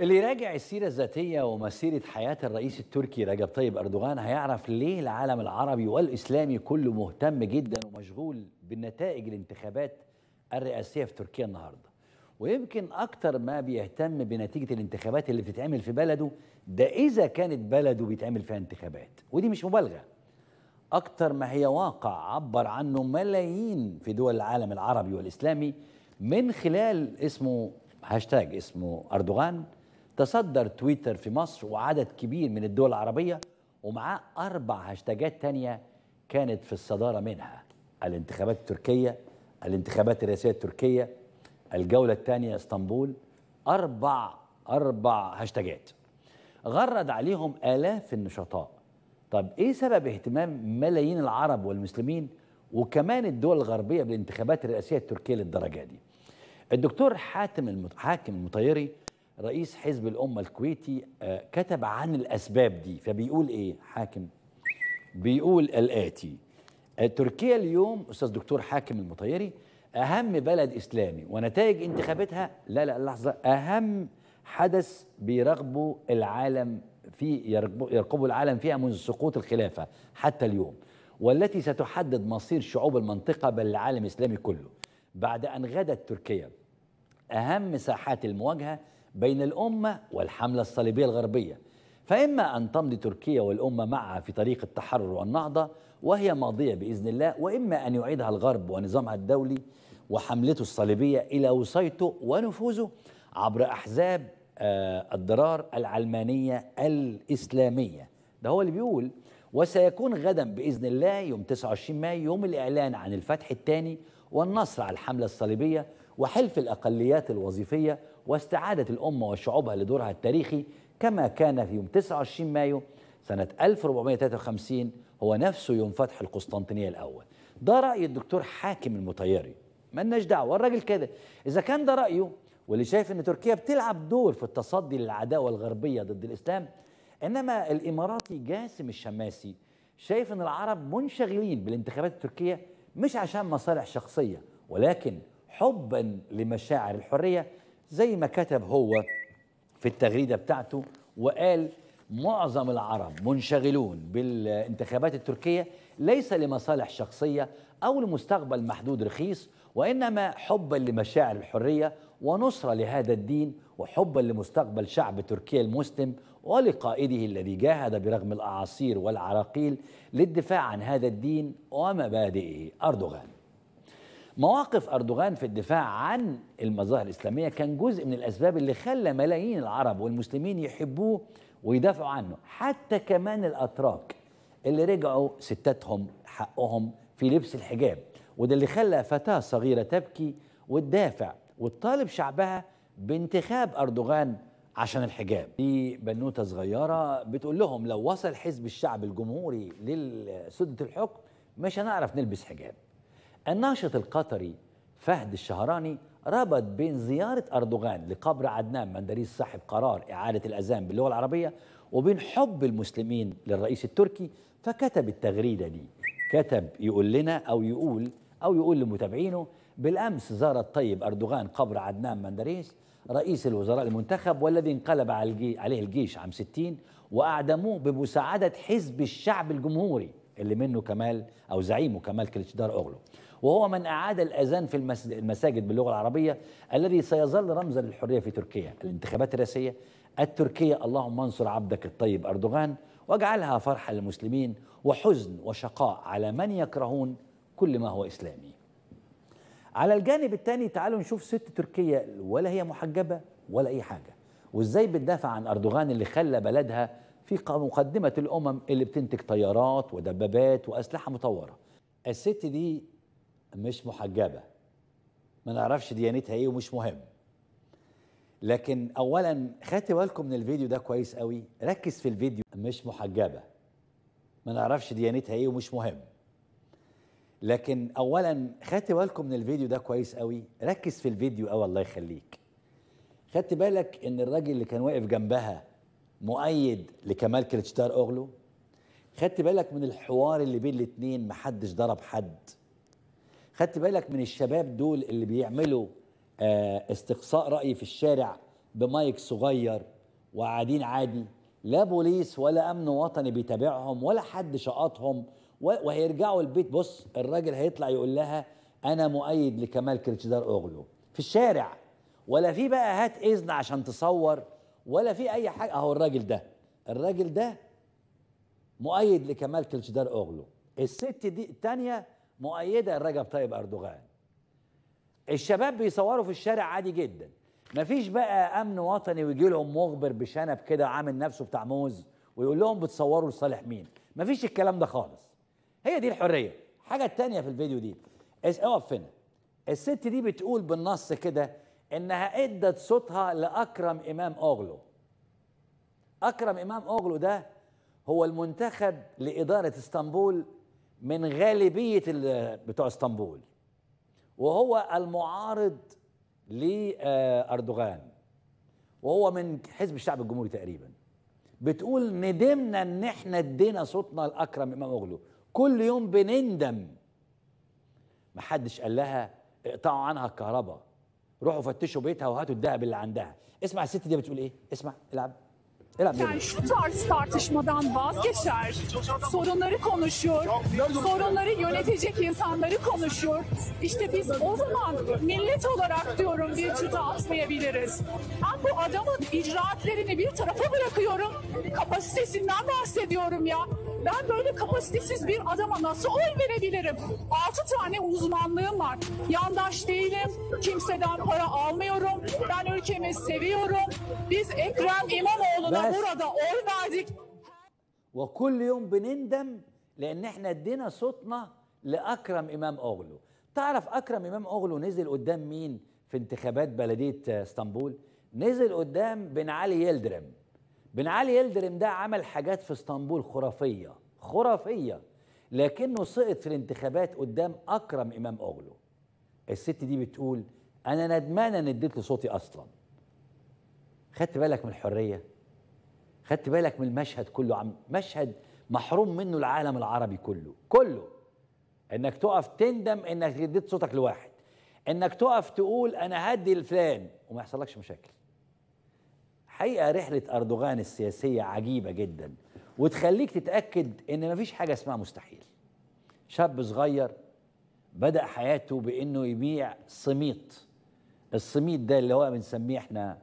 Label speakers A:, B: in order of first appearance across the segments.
A: اللي يراجع السيرة الذاتية ومسيرة حياة الرئيس التركي رجب طيب أردوغان هيعرف ليه العالم العربي والإسلامي كله مهتم جدا ومشغول بالنتائج الانتخابات الرئاسية في تركيا النهاردة ويمكن أكتر ما بيهتم بنتيجة الانتخابات اللي بتتعمل في بلده ده إذا كانت بلده بيتعمل فيها انتخابات ودي مش مبالغة أكتر ما هي واقع عبر عنه ملايين في دول العالم العربي والإسلامي من خلال اسمه هاشتاج اسمه أردوغان تصدر تويتر في مصر وعدد كبير من الدول العربية ومعاه أربع هاشتاجات تانية كانت في الصدارة منها الانتخابات التركية الانتخابات الرئاسية التركية الجولة الثانية اسطنبول أربع أربع هاشتاجات غرد عليهم آلاف النشطاء طب إيه سبب اهتمام ملايين العرب والمسلمين وكمان الدول الغربية بالانتخابات الرئاسية التركية للدرجة دي الدكتور حاتم المت... حاكم المطيري رئيس حزب الأمة الكويتي آه، كتب عن الأسباب دي فبيقول إيه حاكم بيقول الآتي آه، تركيا اليوم أستاذ دكتور حاكم المطيري أهم بلد إسلامي ونتائج انتخاباتها لا لا لحظة أهم حدث بيرغبوا العالم في يرقبوا العالم فيها منذ سقوط الخلافة حتى اليوم والتي ستحدد مصير شعوب المنطقة بل العالم الإسلامي كله بعد أن غدت تركيا أهم ساحات المواجهة بين الأمة والحملة الصليبية الغربية فإما أن تمضي تركيا والأمة معها في طريق التحرر والنهضة وهي ماضية بإذن الله وإما أن يعيدها الغرب ونظامها الدولي وحملته الصليبية إلى وصيته ونفوذه عبر أحزاب آه، الضرار العلمانية الإسلامية ده هو اللي بيقول وسيكون غدا بإذن الله يوم 29 مايو يوم الإعلان عن الفتح الثاني والنصر على الحملة الصليبية وحلف الأقليات الوظيفية واستعادة الأمة وشعوبها لدورها التاريخي كما كان في يوم 29 مايو سنة 1453 هو نفسه يوم فتح القسطنطينية الأول ده رأي الدكتور حاكم المطيري لناش دعوة الراجل كده إذا كان ده رأيه واللي شايف ان تركيا بتلعب دور في التصدي للعداوه الغربيه ضد الاسلام انما الاماراتي جاسم الشماسي شايف ان العرب منشغلين بالانتخابات التركيه مش عشان مصالح شخصيه ولكن حبا لمشاعر الحريه زي ما كتب هو في التغريده بتاعته وقال معظم العرب منشغلون بالانتخابات التركيه ليس لمصالح شخصيه او لمستقبل محدود رخيص وانما حبا لمشاعر الحريه ونصره لهذا الدين وحبا لمستقبل شعب تركيا المسلم ولقائده الذي جاهد برغم الاعاصير والعراقيل للدفاع عن هذا الدين ومبادئه اردوغان مواقف أردوغان في الدفاع عن المظاهر الإسلامية كان جزء من الأسباب اللي خلى ملايين العرب والمسلمين يحبوه ويدافعوا عنه حتى كمان الأتراك اللي رجعوا ستاتهم حقهم في لبس الحجاب وده اللي خلى فتاة صغيرة تبكي وتدافع وتطالب شعبها بانتخاب أردوغان عشان الحجاب دي بنوتة صغيرة بتقول لهم لو وصل حزب الشعب الجمهوري لسدة الحكم مش هنعرف نلبس حجاب الناشط القطري فهد الشهراني ربط بين زيارة أردوغان لقبر عدنان مندريس صاحب قرار إعادة الأذان باللغة العربية وبين حب المسلمين للرئيس التركي فكتب التغريدة دي كتب يقول لنا أو يقول أو يقول لمتابعينه بالأمس زار الطيب أردوغان قبر عدنان مندريس رئيس الوزراء المنتخب والذي انقلب عليه الجيش عام 60 وأعدموه بمساعدة حزب الشعب الجمهوري اللي منه كمال أو زعيمه كمال كليتشدار أوغلو وهو من أعاد الأذان في المساجد باللغة العربية الذي سيظل رمزا للحرية في تركيا الانتخابات الرئاسية التركية اللهم انصر عبدك الطيب أردوغان واجعلها فرحة للمسلمين وحزن وشقاء على من يكرهون كل ما هو إسلامي على الجانب الثاني تعالوا نشوف ست تركيا ولا هي محجبة ولا أي حاجة وإزاي بتدافع عن أردوغان اللي خلى بلدها في مقدمة الأمم اللي بتنتج طيارات ودبابات وأسلحة مطورة الست دي مش محجبه ما نعرفش ديانتها ايه ومش مهم لكن اولا خدت بالكم من الفيديو ده كويس قوي ركز في الفيديو مش محجبه ما نعرفش ديانتها ايه ومش مهم لكن اولا خدت بالكم من الفيديو ده كويس قوي ركز في الفيديو قوي آه الله يخليك خدت بالك ان الراجل اللي كان واقف جنبها مؤيد لكمال كريتشتار اوغلو خدت بالك من الحوار اللي بين الاتنين محدش ضرب حد خدت بالك من الشباب دول اللي بيعملوا آه، استقصاء رأي في الشارع بمايك صغير وقاعدين عادي لا بوليس ولا امن وطني بيتابعهم ولا حد شقطهم وهيرجعوا البيت بص الراجل هيطلع يقول لها انا مؤيد لكمال كريتشدار اوغلو في الشارع ولا في بقى هات اذن عشان تصور ولا في اي حاجه اهو الراجل ده الراجل ده مؤيد لكمال كريتشدار اوغلو الست دي الثانيه مؤيده لرجب طيب اردوغان الشباب بيصوروا في الشارع عادي جدا مفيش بقى امن وطني ويجي لهم مخبر بشنب كده عامل نفسه بتاع موز ويقول لهم بتصوروا لصالح مين مفيش الكلام ده خالص هي دي الحريه الحاجه تانية في الفيديو دي اقف هنا الست دي بتقول بالنص كده انها ادت صوتها لاكرم امام اوغلو اكرم امام اوغلو ده هو المنتخب لاداره اسطنبول من غالبيه بتوع اسطنبول وهو المعارض لاردوغان وهو من حزب الشعب الجمهوري تقريبا بتقول ندمنا ان احنا ادينا صوتنا لاكرم امام اوغلو كل يوم بنندم محدش قال لها اقطعوا عنها الكهرباء روحوا فتشوا بيتها وهاتوا الذهب اللي عندها اسمع الست دي بتقول ايه اسمع العب Yani şu tarz tartışmadan vazgeçer, sorunları konuşuyor, sorunları yönetecek insanları konuşuyor. İşte biz o zaman millet olarak diyorum bir çıta atmayabiliriz. Ben bu adamın icraatlerini bir tarafa bırakıyorum, kapasitesinden bahsediyorum ya. Ben böyle kapasitesiz bir adama nasıl oy verebilirim? Altı tane uzmanlığım var. Yandaş değilim. Kimseden para almıyorum. Ben ülkemi seviyorum. Biz Ekrem İmamoğlu'na burada oy verdik. Ve وكل يوم بنندم لان احنا ادينا صوتنا لاكرم امام اوغلو تعرف اكرم امام اوغلو نزل قدام مين في انتخابات بلديه اسطنبول نزل قدام بن علي يلدرم بن علي يلدرم ده عمل حاجات في اسطنبول خرافيه خرافيه لكنه سقط في الانتخابات قدام اكرم امام اوغلو الست دي بتقول انا ندمانه ان اديت صوتي اصلا خدت بالك من الحريه خدت بالك من المشهد كله عم مشهد محروم منه العالم العربي كله كله انك تقف تندم انك اديت صوتك لواحد انك تقف تقول انا هدي لفلان وما يحصلكش مشاكل حقيقه رحله اردوغان السياسيه عجيبه جدا وتخليك تتاكد ان مفيش حاجه اسمها مستحيل شاب صغير بدا حياته بانه يبيع سميط الصميت ده اللي هو بنسميه احنا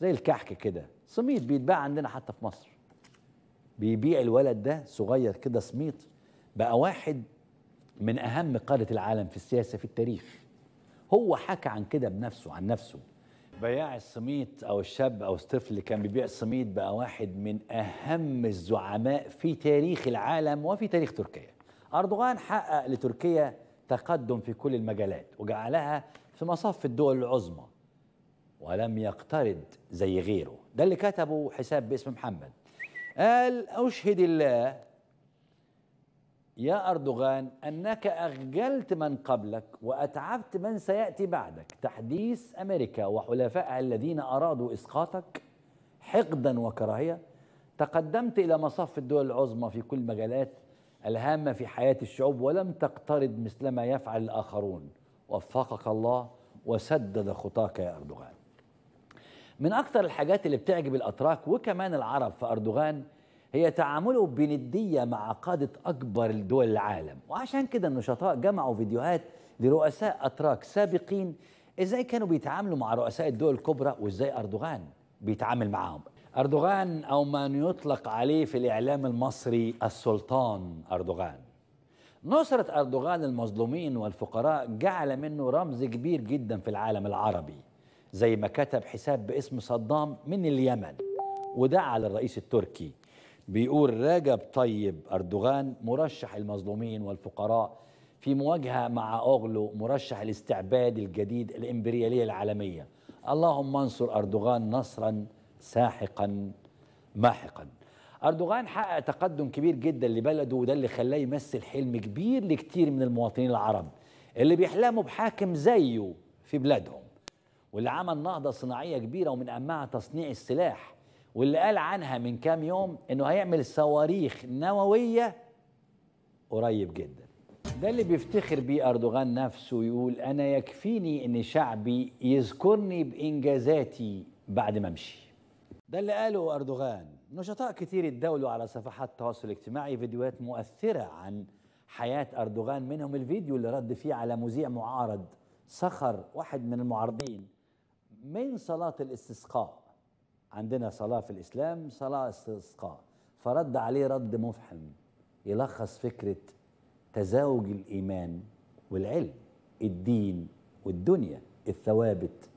A: زي الكحك كده سميط بيتباع عندنا حتى في مصر بيبيع الولد ده صغير كده سميط بقى واحد من اهم قاده العالم في السياسه في التاريخ هو حكى عن كده بنفسه عن نفسه بياع السميد او الشاب او الطفل اللي كان بيبيع السميد بقى واحد من اهم الزعماء في تاريخ العالم وفي تاريخ تركيا. اردوغان حقق لتركيا تقدم في كل المجالات وجعلها في مصاف الدول العظمى ولم يقترض زي غيره ده اللي كتبه حساب باسم محمد قال أشهد الله يا أردوغان أنك أخجلت من قبلك وأتعبت من سيأتي بعدك تحديث أمريكا وحلفائها الذين أرادوا إسقاطك حقدا وكراهية تقدمت إلى مصاف الدول العظمى في كل المجالات الهامة في حياة الشعوب ولم تقترض مثلما يفعل الآخرون وفقك الله وسدد خطاك يا أردوغان من أكثر الحاجات اللي بتعجب الأتراك وكمان العرب في أردوغان هي تعامله بندية مع قادة أكبر دول العالم وعشان كده النشطاء جمعوا فيديوهات لرؤساء أتراك سابقين إزاي كانوا بيتعاملوا مع رؤساء الدول الكبرى وإزاي أردوغان بيتعامل معاهم أردوغان أو ما يطلق عليه في الإعلام المصري السلطان أردوغان نصرة أردوغان المظلومين والفقراء جعل منه رمز كبير جدا في العالم العربي زي ما كتب حساب باسم صدام من اليمن ودعا للرئيس التركي بيقول رجب طيب أردوغان مرشح المظلومين والفقراء في مواجهة مع أوغلو مرشح الاستعباد الجديد الإمبريالية العالمية اللهم انصر أردوغان نصرا ساحقا ماحقا أردوغان حقق تقدم كبير جدا لبلده وده اللي خلاه يمثل حلم كبير لكتير من المواطنين العرب اللي بيحلموا بحاكم زيه في بلادهم واللي عمل نهضة صناعية كبيرة ومن أهمها تصنيع السلاح واللي قال عنها من كام يوم انه هيعمل صواريخ نوويه قريب جدا ده اللي بيفتخر بيه اردوغان نفسه يقول انا يكفيني ان شعبي يذكرني بانجازاتي بعد ما امشي ده اللي قاله اردوغان نشطاء كتير الدولة على صفحات التواصل الاجتماعي فيديوهات مؤثره عن حياه اردوغان منهم الفيديو اللي رد فيه على مذيع معارض سخر واحد من المعارضين من صلاه الاستسقاء عندنا صلاة في الإسلام صلاة استسقاء فرد عليه رد مفحم يلخص فكرة تزاوج الإيمان والعلم الدين والدنيا الثوابت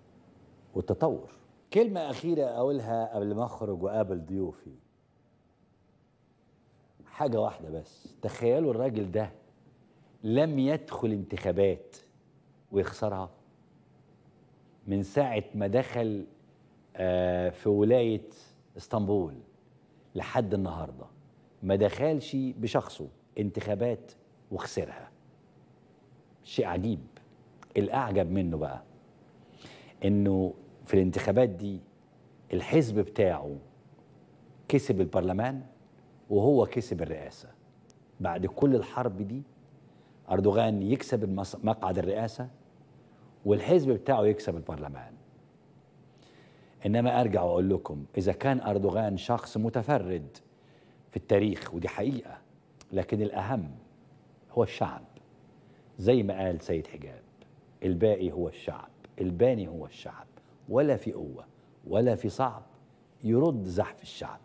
A: والتطور كلمة أخيرة أقولها قبل ما أخرج وأقابل ضيوفي حاجة واحدة بس تخيلوا الراجل ده لم يدخل انتخابات ويخسرها من ساعة ما دخل آه، في ولايه اسطنبول لحد النهارده ما دخلش بشخصه انتخابات وخسرها شيء عجيب الاعجب منه بقى انه في الانتخابات دي الحزب بتاعه كسب البرلمان وهو كسب الرئاسه بعد كل الحرب دي اردوغان يكسب مقعد الرئاسه والحزب بتاعه يكسب البرلمان انما ارجع واقول لكم اذا كان اردوغان شخص متفرد في التاريخ ودي حقيقه لكن الاهم هو الشعب زي ما قال سيد حجاب الباقي هو الشعب الباني هو الشعب ولا في قوه ولا في صعب يرد زحف الشعب